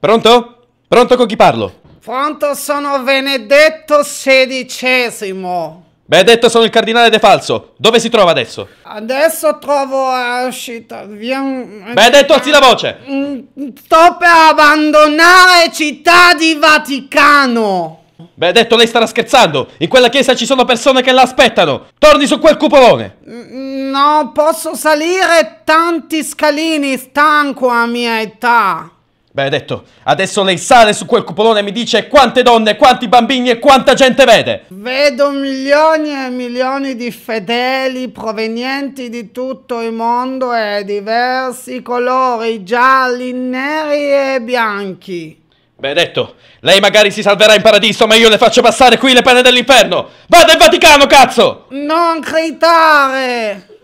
Pronto? Pronto con chi parlo? Pronto, sono Benedetto XVI. Benedetto, sono il cardinale De Falso. Dove si trova adesso? Adesso trovo uscita. Via... Benedetto, alzi la voce! Mm, Sto per abbandonare Città di Vaticano. Benedetto, lei starà scherzando. In quella chiesa ci sono persone che la aspettano. Torni su quel cupolone. Mm, no, posso salire tanti scalini, stanco a mia età. Benedetto, adesso lei sale su quel cupolone e mi dice quante donne, quanti bambini e quanta gente vede. Vedo milioni e milioni di fedeli provenienti di tutto il mondo e diversi colori, gialli, neri e bianchi. Benedetto, lei magari si salverà in paradiso, ma io le faccio passare qui le pene dell'inferno. Vada in Vaticano, cazzo! Non gridare!